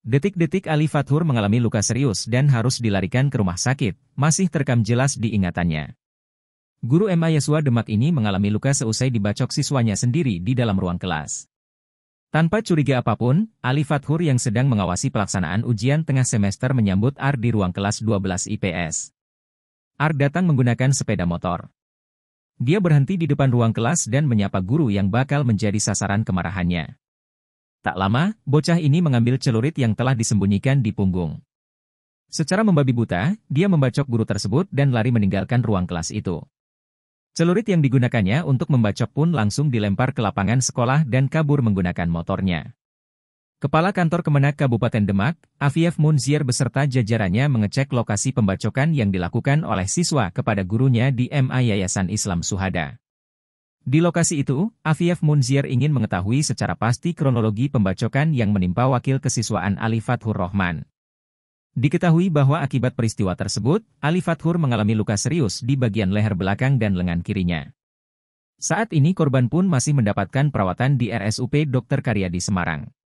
Detik-detik Ali Fathur mengalami luka serius dan harus dilarikan ke rumah sakit, masih terekam jelas di ingatannya. Guru MA Yesua Demak ini mengalami luka seusai dibacok siswanya sendiri di dalam ruang kelas. Tanpa curiga apapun, Ali Fathur yang sedang mengawasi pelaksanaan ujian tengah semester menyambut Ar di ruang kelas 12 IPS. Ar datang menggunakan sepeda motor. Dia berhenti di depan ruang kelas dan menyapa guru yang bakal menjadi sasaran kemarahannya. Tak lama, bocah ini mengambil celurit yang telah disembunyikan di punggung. Secara membabi buta, dia membacok guru tersebut dan lari meninggalkan ruang kelas itu. Celurit yang digunakannya untuk membacok pun langsung dilempar ke lapangan sekolah dan kabur menggunakan motornya. Kepala Kantor Kemenak Kabupaten Demak, Afiev Munzir beserta jajarannya mengecek lokasi pembacokan yang dilakukan oleh siswa kepada gurunya di MA Yayasan Islam Suhada. Di lokasi itu, Afif Munzir ingin mengetahui secara pasti kronologi pembacokan yang menimpa wakil kesiswaan Ali Fathur Rahman. Diketahui bahwa akibat peristiwa tersebut, Ali Fathur mengalami luka serius di bagian leher belakang dan lengan kirinya. Saat ini korban pun masih mendapatkan perawatan di RSUP Dr. Karyadi Semarang.